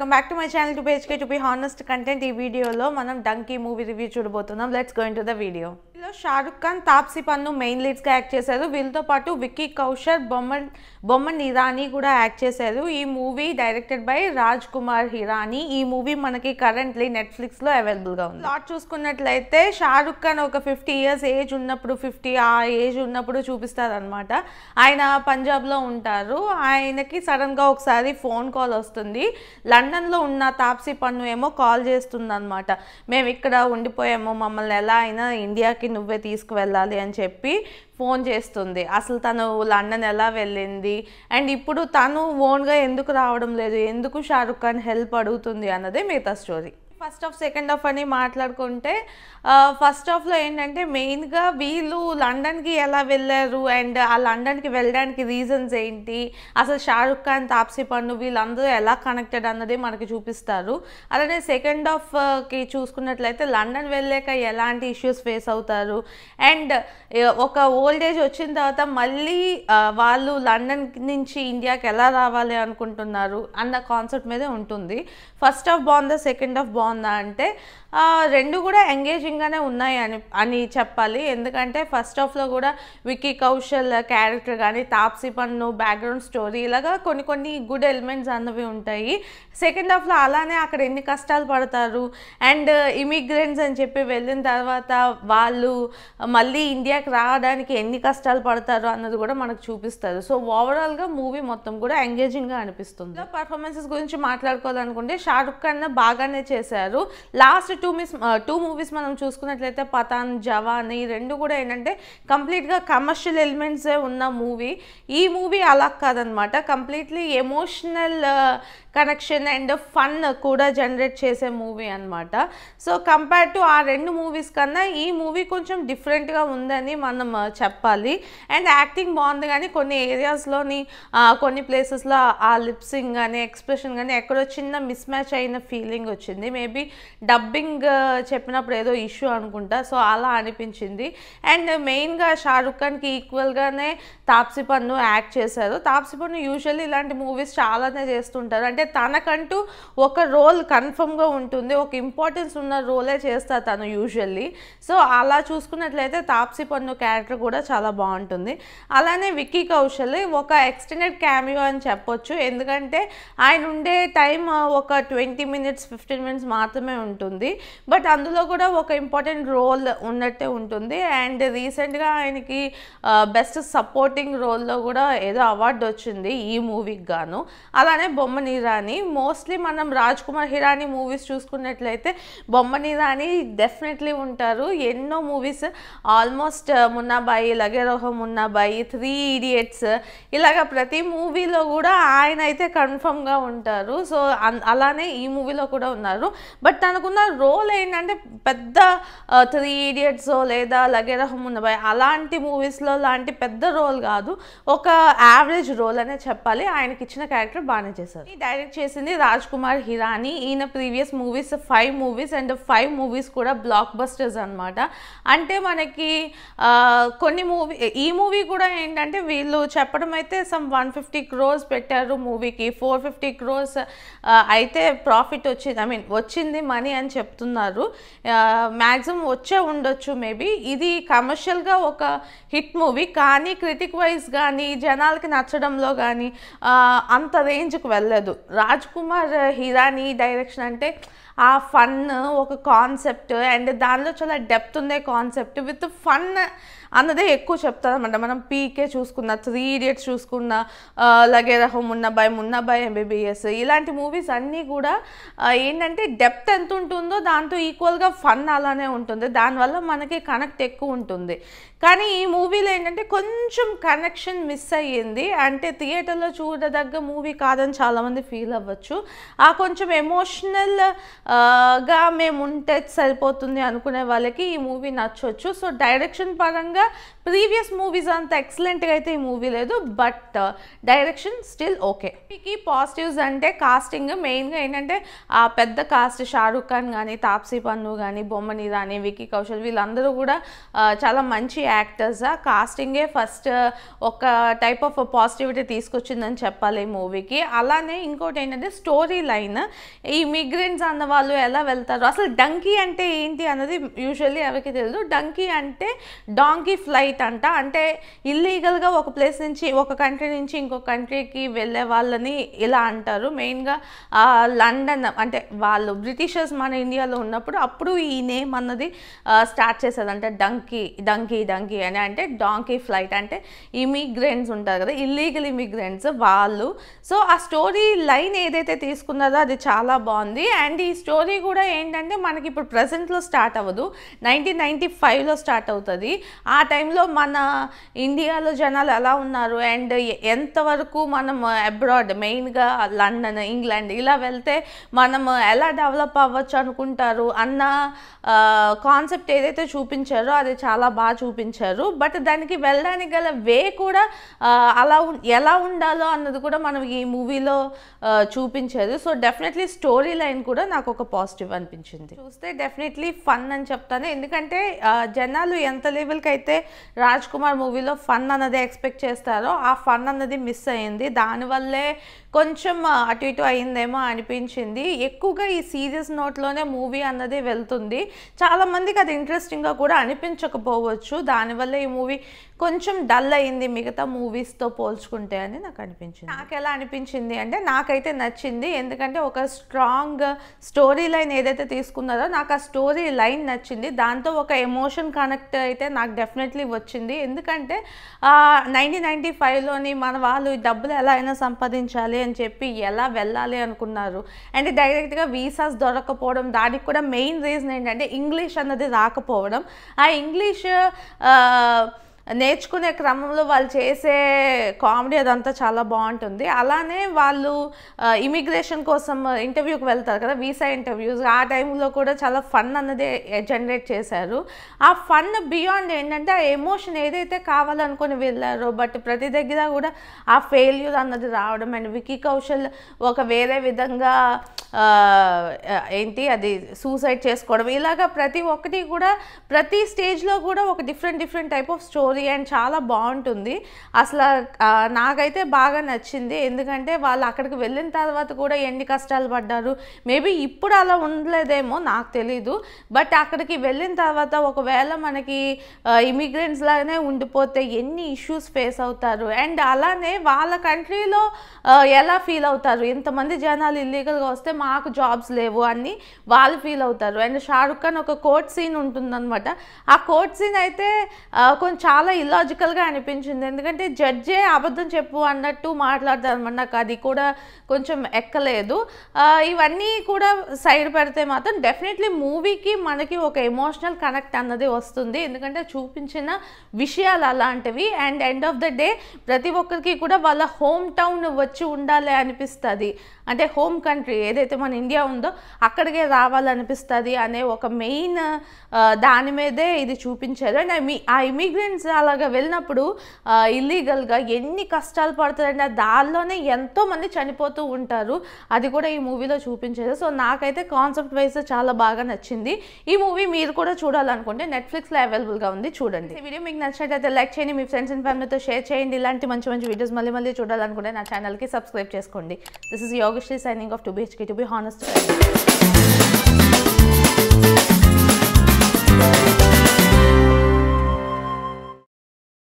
Welcome back to my channel to page to be honest content ఈ వీడియోలో మనం Dunki movie review చూడబోతున్నాం let's going to the video మూవీలో షారుఖ్ ఖాన్ తాప్సీ పన్ను మెయిన్ లీడ్స్గా యాక్ట్ చేశారు వీళ్ళతో పాటు విక్కీ కౌశర్ బొమ్మ బొమ్మన్ హిరానీ కూడా యాక్ట్ చేశారు ఈ movie directed by Raj Kumar Hirani ఈ మూవీ మనకి కరెంట్లీ నెట్ఫ్లిక్స్లో అవైలబుల్గా ఉంది ప్లాట్ చూసుకున్నట్లయితే షారుఖ్ ఖాన్ ఒక ఫిఫ్టీ ఇయర్స్ ఏజ్ ఉన్నప్పుడు ఫిఫ్టీ ఆ ఏజ్ ఉన్నప్పుడు చూపిస్తారనమాట ఆయన పంజాబ్లో ఉంటారు ఆయనకి సడన్గా ఒకసారి ఫోన్ కాల్ వస్తుంది లండన్లో ఉన్న తాప్సీ పన్ను ఏమో కాల్ చేస్తుందనమాట మేము ఇక్కడ ఉండిపోయాము మమ్మల్ని ఎలా అయినా ఇండియాకి నువ్వే తీసుకువెళ్ళాలి అని చెప్పి ఫోన్ చేస్తుంది అసలు తను లండన్ ఎలా వెళ్ళింది అండ్ ఇప్పుడు తను ఓన్గా ఎందుకు రావడం లేదు ఎందుకు షారుఖ్ ఖాన్ హెల్ప్ అడుగుతుంది అన్నదే మిగతా story first half second half అని మాట్లాడుకుంటే ఫస్ట్ ఆఫ్లో ఏంటంటే మెయిన్గా వీళ్ళు లండన్కి ఎలా వెళ్ళారు అండ్ ఆ లండన్కి వెళ్ళడానికి రీజన్స్ ఏంటి అసలు షారుఖ్ ఖాన్ తాప్సీ పన్ను వీళ్ళందరూ ఎలా కనెక్టెడ్ అన్నది మనకి చూపిస్తారు అలానే సెకండ్ ఆఫ్కి చూసుకున్నట్లయితే లండన్ వెళ్ళాక ఎలాంటి ఇష్యూస్ ఫేస్ అవుతారు అండ్ ఒక ఓల్డ్ ఏజ్ వచ్చిన తర్వాత మళ్ళీ వాళ్ళు లండన్ నుంచి ఇండియాకి ఎలా రావాలి అనుకుంటున్నారు అన్న కాన్సెప్ట్ మీదే ఉంటుంది ఫస్ట్ ఆఫ్ బాగుందా సెకండ్ ఆఫ్ బాగుంది బాగుందా అంటే రెండు కూడా ఎంగేజింగ్గానే ఉన్నాయి అని అని చెప్పాలి ఎందుకంటే ఫస్ట్ ఆఫ్లో కూడా విక్కీ కౌశల్ క్యారెక్టర్ కానీ తాప్సీ పన్ను బ్యాక్గ్రౌండ్ స్టోరీ ఇలాగా కొన్ని కొన్ని గుడ్ ఎలిమెంట్స్ అన్నవి ఉంటాయి సెకండ్ హాఫ్లో అలానే అక్కడ ఎన్ని కష్టాలు పడతారు అండ్ ఇమిగ్రెంట్స్ అని చెప్పి వెళ్ళిన తర్వాత వాళ్ళు మళ్ళీ ఇండియాకి రావడానికి ఎన్ని కష్టాలు పడతారు అన్నది కూడా మనకు చూపిస్తారు సో ఓవరాల్గా మూవీ మొత్తం కూడా ఎంగేజింగ్గా అనిపిస్తుంది పర్ఫార్మెన్సెస్ గురించి మాట్లాడుకోవాలనుకుంటే షారుఖ్ ఖాన్ బాగానే చేశారు last two miss two movies మనం చూసుకున్నట్లయితే పతాన్ జవాన్ ఈ రెండు కూడా ఏంటంటే కంప్లీట్గా కమర్షియల్ ఎలిమెంట్సే ఉన్న మూవీ ఈ మూవీ అలా కాదనమాట completely emotional connection and fun కూడా జనరేట్ చేసే మూవీ అనమాట సో కంపేర్ టు ఆ రెండు మూవీస్ కన్నా ఈ మూవీ కొంచెం డిఫరెంట్గా ఉందని మనం చెప్పాలి అండ్ యాక్టింగ్ బాగుంది కానీ కొన్ని ఏరియాస్లోని కొన్ని ప్లేసెస్లో ఆ లిప్సింగ్ కానీ ఎక్స్ప్రెషన్ కానీ ఎక్కడో చిన్న మిస్ మ్యాచ్ అయిన ఫీలింగ్ వచ్చింది మేబీ డబ్బింగ్ నేమింగ్ చెప్పినప్పుడు ఏదో ఇష్యూ అనుకుంటా సో అలా అనిపించింది అండ్ మెయిన్గా షారుఖ్ ఖాన్కి ఈక్వల్గానే తాప్సి పన్ను యాక్ట్ చేశారు తాప్సి పన్ను యూజువల్లీ ఇలాంటి మూవీస్ చాలానే చేస్తుంటారు అంటే తనకంటూ ఒక రోల్ కన్ఫర్మ్గా ఉంటుంది ఒక ఇంపార్టెన్స్ ఉన్న రోలే చేస్తారు తను యూజువల్లీ సో అలా చూసుకున్నట్లయితే తాప్సీ పన్ను క్యారెక్టర్ కూడా చాలా బాగుంటుంది అలానే విక్కీ కౌశల్ ఒక ఎక్స్టెండెడ్ క్యామియో అని చెప్పొచ్చు ఎందుకంటే ఆయన ఉండే టైం ఒక ట్వంటీ మినిట్స్ ఫిఫ్టీన్ మినిట్స్ మాత్రమే ఉంటుంది బట్ అందులో కూడా ఒక ఇంపార్టెంట్ రోల్ ఉన్నట్టే ఉంటుంది అండ్ రీసెంట్గా ఆయనకి బెస్ట్ సపోర్టింగ్ రోల్లో కూడా ఏదో అవార్డు వచ్చింది ఈ మూవీకి గాను అలానే బొమ్మని రాణి మోస్ట్లీ మనం రాజ్ కుమార్ హిరానీ మూవీస్ చూసుకున్నట్లయితే బొమ్మని రాణి డెఫినెట్లీ ఉంటారు ఎన్నో movies almost Munnabhai Lage Raho Munnabhai three idiots ఇలాగ ప్రతి మూవీలో కూడా ఆయన అయితే కన్ఫర్మ్గా ఉంటారు సో అలానే ఈ మూవీలో కూడా ఉన్నారు బట్ తనకున్న రో రోల్ ఏంటంటే పెద్ద త్రీ ఇడియట్స్ లేదా ఉన్న భయ అలాంటి మూవీస్లో లాంటి పెద్ద రోల్ కాదు ఒక యావరేజ్ రోల్ అనే చెప్పాలి ఆయనకి ఇచ్చిన క్యారెక్టర్ బాగానే చేశారు ఈ డైరెక్ట్ చేసింది రాజ్ కుమార్ హిరానీ ఈయన previous movies five movies and five movies కూడా బ్లాక్ బస్టర్స్ అనమాట అంటే మనకి కొన్ని మూవీ ఈ మూవీ కూడా ఏంటంటే వీళ్ళు చెప్పడం అయితే సమ్ వన్ ఫిఫ్టీ క్రోర్స్ పెట్టారు మూవీకి ఫోర్ ఫిఫ్టీ క్రోర్స్ అయితే ప్రాఫిట్ వచ్చింది ఐ మీన్ వచ్చింది మనీ అని చెప్తారు చెప్తున్నారు మ్యాక్సిమం వచ్చే ఉండొచ్చు మేబీ ఇది కమర్షియల్గా ఒక హిట్ మూవీ కానీ క్రిటిక్ వైజ్ కానీ జనాలకి నచ్చడంలో కానీ అంత రేంజ్కి వెళ్ళదు రాజ్ కుమార్ హిరానీ డైరెక్షన్ అంటే ఆ ఫన్ ఒక కాన్సెప్ట్ అండ్ దానిలో చాలా డెప్త్ ఉండే కాన్సెప్ట్ విత్ ఫన్ అన్నదే ఎక్కువ చెప్తారు అనమాట మనం పీకే చూసుకున్న త్రీ ఇడియట్స్ చూసుకున్న లగే ఉన్న భయం ఉన్న భయం ఎంబీబీఎస్ ఇలాంటి మూవీస్ అన్నీ కూడా ఏంటంటే డెప్త్ ఎంత ఉంటుందో దాంతో ఈక్వల్గా ఫన్ అలానే ఉంటుంది దానివల్ల మనకి కనెక్ట్ ఎక్కువ ఉంటుంది కానీ ఈ మూవీలో ఏంటంటే కొంచెం కనెక్షన్ మిస్ అయ్యింది అంటే థియేటర్లో చూడదగ్గ మూవీ కాదని చాలామంది ఫీల్ అవ్వచ్చు ఆ కొంచెం ఎమోషనల్గా మేము ఉంటే సరిపోతుంది అనుకునే వాళ్ళకి ఈ మూవీ నచ్చవచ్చు సో డైరెక్షన్ పరంగా ainda ప్రీవియస్ మూవీస్ అంత ఎక్సలెంట్గా అయితే ఈ మూవీ లేదు బట్ డైరెక్షన్ స్టిల్ ఓకే మీకు పాజిటివ్స్ అంటే కాస్టింగ్ మెయిన్గా ఏంటంటే ఆ పెద్ద కాస్ట్ షారూఖ్ ఖాన్ కానీ తాప్సీ పన్ను కానీ బొమ్మని రాని వికీ కౌశల్ వీళ్ళందరూ కూడా uh, చాలా మంచి యాక్టర్స్ ఆ కాస్టింగే ఫస్ట్ uh, ఒక టైప్ ఆఫ్ పాజిటివిటీ తీసుకొచ్చిందని చెప్పాలి ఈ మూవీకి అలానే ఇంకోటి ఏంటంటే స్టోరీ లైన్ ఈ మిగ్రెంట్స్ అన్న వాళ్ళు ఎలా వెళ్తారు అసలు డంకీ అంటే ఏంటి అన్నది యూజువల్లీ ఎవరికి తెలియదు డంకీ అంటే డాంకీ ఫ్లైట్ ఫ్లైట్ అంట అంటే ఇల్లీగల్గా ఒక ప్లేస్ నుంచి ఒక కంట్రీ నుంచి ఇంకో కంట్రీకి వెళ్ళే వాళ్ళని ఇలా అంటారు మెయిన్గా లండన్ అంటే వాళ్ళు బ్రిటిషర్స్ మన ఇండియాలో ఉన్నప్పుడు అప్పుడు ఈ నేమ్ అన్నది స్టార్ట్ అంటే డంకీ డంకీ డంకీ అని అంటే డాంకీ ఫ్లైట్ అంటే ఇమిగ్రెంట్స్ ఉంటారు కదా ఇల్లీగల్ ఇమిగ్రెంట్స్ వాళ్ళు సో ఆ స్టోరీ లైన్ ఏదైతే తీసుకున్నదో అది చాలా బాగుంది అండ్ ఈ స్టోరీ కూడా ఏంటంటే మనకి ఇప్పుడు ప్రజెంట్లో స్టార్ట్ అవ్వదు నైన్టీన్ నైన్టీ ఫైవ్లో స్టార్ట్ అవుతుంది ఆ టైంలో ఇండియాలో మన ఇండియాలో జనాలు ఎలా ఉన్నారు అండ్ ఎంతవరకు మనం అబ్రాడ్ మెయిన్గా లండన్ ఇంగ్లాండ్ ఇలా వెళ్తే మనం ఎలా డెవలప్ అవ్వచ్చు అనుకుంటారు అన్న కాన్సెప్ట్ ఏదైతే చూపించారో అది చాలా బాగా చూపించారు బట్ దానికి వెళ్ళడానికి గల వే కూడా అలా ఎలా ఉండాలో అన్నది కూడా మనం ఈ మూవీలో చూపించారు సో డెఫినెట్లీ స్టోరీ లైన్ కూడా నాకు ఒక పాజిటివ్ అనిపించింది చూస్తే డెఫినెట్లీ ఫన్ అని చెప్తాను ఎందుకంటే జనాలు ఎంత లెవెల్కి అయితే రాజ్ కుమార్ మూవీలో ఫన్ అన్నది ఎక్స్పెక్ట్ చేస్తారో ఆ ఫన్ అన్నది మిస్ అయ్యింది దానివల్లే కొంచెం అటు ఇటు అయిందేమో అనిపించింది ఎక్కువగా ఈ సీరియస్ నోట్లోనే మూవీ అన్నది వెళ్తుంది చాలామందికి అది ఇంట్రెస్టింగ్గా కూడా అనిపించకపోవచ్చు దానివల్ల ఈ మూవీ కొంచెం డల్ అయింది మిగతా మూవీస్తో పోల్చుకుంటే అని నాకు అనిపించింది నాకు ఎలా అనిపించింది అంటే నాకైతే నచ్చింది ఎందుకంటే ఒక స్ట్రాంగ్ స్టోరీ లైన్ ఏదైతే తీసుకున్నారో నాకు ఆ స్టోరీ లైన్ నచ్చింది దాంతో ఒక ఎమోషన్ కనెక్ట్ అయితే నాకు డెఫినెట్లీ వచ్చింది ఎందుకంటే నైన్టీన్ నైంటీ ఫైవ్లోని మన వాళ్ళు డబ్బులు ఎలా అయినా సంపాదించాలి అని చెప్పి ఎలా వెళ్ళాలి అనుకున్నారు అండ్ డైరెక్ట్గా వీసాస్ దొరకపోవడం దానికి కూడా మెయిన్ రీజన్ ఏంటంటే ఇంగ్లీష్ అన్నది రాకపోవడం ఆ ఇంగ్లీష్ నేర్చుకునే క్రమంలో వాళ్ళు చేసే కామెడీ అదంతా చాలా బాగుంటుంది అలానే వాళ్ళు ఇమిగ్రేషన్ కోసం ఇంటర్వ్యూకి వెళ్తారు కదా వీసా ఇంటర్వ్యూస్ ఆ టైంలో కూడా చాలా ఫన్ అన్నది జనరేట్ చేశారు ఆ ఫన్ బియాండ్ ఏంటంటే ఆ ఎమోషన్ ఏదైతే కావాలనుకుని వెళ్ళారో బట్ ప్రతి దగ్గర కూడా ఆ ఫెయిల్యూర్ అన్నది రావడం అండ్ వికీ కౌశల్ ఒక వేరే విధంగా ఏంటి అది సూసైడ్ చేసుకోవడం ఇలాగా ప్రతి ఒక్కటి కూడా ప్రతి స్టేజ్లో కూడా ఒక different different type of story and చాలా బాగుంటుంది అసలు నాకైతే బాగా నచ్చింది ఎందుకంటే వాళ్ళు అక్కడికి వెళ్ళిన తర్వాత కూడా ఎన్ని కష్టాలు పడ్డారు మేబీ ఇప్పుడు అలా ఉండలేదేమో నాకు తెలీదు బట్ అక్కడికి వెళ్ళిన తర్వాత ఒకవేళ మనకి ఇమిగ్రెంట్స్ లాగానే ఉండిపోతే ఎన్ని ఇష్యూస్ ఫేస్ అవుతారు అండ్ అలానే వాళ్ళ కంట్రీలో ఎలా ఫీల్ అవుతారు ఇంతమంది జనాలు ఇల్లీగల్గా వస్తే మాకు జాబ్స్ లేవు అని వాళ్ళు ఫీల్ అవుతారు అండ్ షారుఖ్ ఖాన్ ఒక కోర్ట్ సీన్ ఉంటుందన్నమాట ఆ కోర్ట్ సీన్ అయితే కొంచెం చాలా ఇలాజికల్గా అనిపించింది ఎందుకంటే జడ్జే అబద్ధం చెప్పు అన్నట్టు మాట్లాడతారు అనమాట నాకు అది కూడా కొంచెం ఎక్కలేదు ఇవన్నీ కూడా సైడ్ పెడితే మాత్రం డెఫినెట్లీ మూవీకి మనకి ఒక ఎమోషనల్ కనెక్ట్ అన్నది వస్తుంది ఎందుకంటే చూపించిన విషయాలు అలాంటివి and end of the day ప్రతి ఒక్కరికి కూడా వాళ్ళ హోమ్ టౌన్ వచ్చి ఉండాలి అనిపిస్తుంది అంటే హోమ్ కంట్రీ ఏదైతే మన ఇండియా ఉందో అక్కడికే రావాలనిపిస్తుంది అనే ఒక మెయిన్ దాని మీదే ఇది చూపించారు అండ్ ఆ ఇమిగ్రెంట్స్ అలాగా వెళ్ళినప్పుడు ఇల్లీగల్గా ఎన్ని కష్టాలు పడతారండి దానిలోనే ఎంతోమంది చనిపోతూ ఉంటారు అది కూడా ఈ మూవీలో చూపించారు సో నాకైతే కాన్సెప్ట్ వైజ్ చాలా బాగా నచ్చింది ఈ మూవీ మీరు కూడా చూడాలనుకుంటే నెట్ఫ్లిక్స్లో అవైలబుల్గా ఉంది చూడండి ఈ వీడియో మీకు నచ్చినట్టయితే లైక్ చేయండి మీ ఫ్రెండ్స్ అండ్ ఫ్యామిలీతో షేర్ చేయండి ఇలాంటి మంచి మంచి వీడియోస్ మళ్ళీ మళ్ళీ చూడాలనుకుంటే నా ఛానల్కి సబ్స్క్రైబ్ చేసుకోండి this is Yoga Augustly signing off 2BHK to be honest.